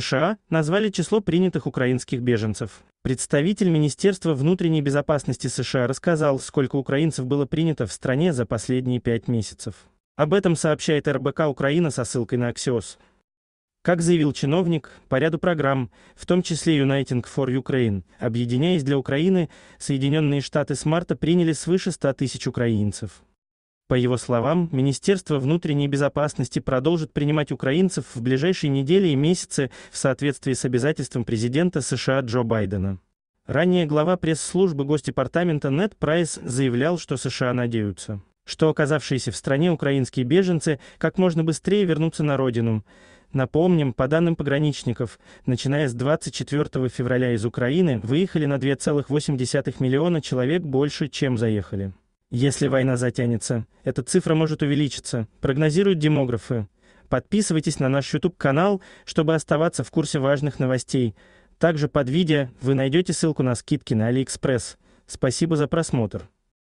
США назвали число принятых украинских беженцев. Представитель Министерства внутренней безопасности США рассказал, сколько украинцев было принято в стране за последние пять месяцев. Об этом сообщает РБК Украина со ссылкой на Аксиос. Как заявил чиновник, по ряду программ, в том числе Uniting for Ukraine, объединяясь для Украины, Соединенные Штаты с марта приняли свыше 100 тысяч украинцев. По его словам, Министерство внутренней безопасности продолжит принимать украинцев в ближайшие недели и месяцы в соответствии с обязательством президента США Джо Байдена. Ранее глава пресс-службы Госдепартамента Нед Прайс заявлял, что США надеются, что оказавшиеся в стране украинские беженцы как можно быстрее вернутся на родину. Напомним, по данным пограничников, начиная с 24 февраля из Украины выехали на 2,8 миллиона человек больше, чем заехали. Если война затянется, эта цифра может увеличиться, прогнозируют демографы. Подписывайтесь на наш YouTube-канал, чтобы оставаться в курсе важных новостей. Также под видео вы найдете ссылку на скидки на AliExpress. Спасибо за просмотр.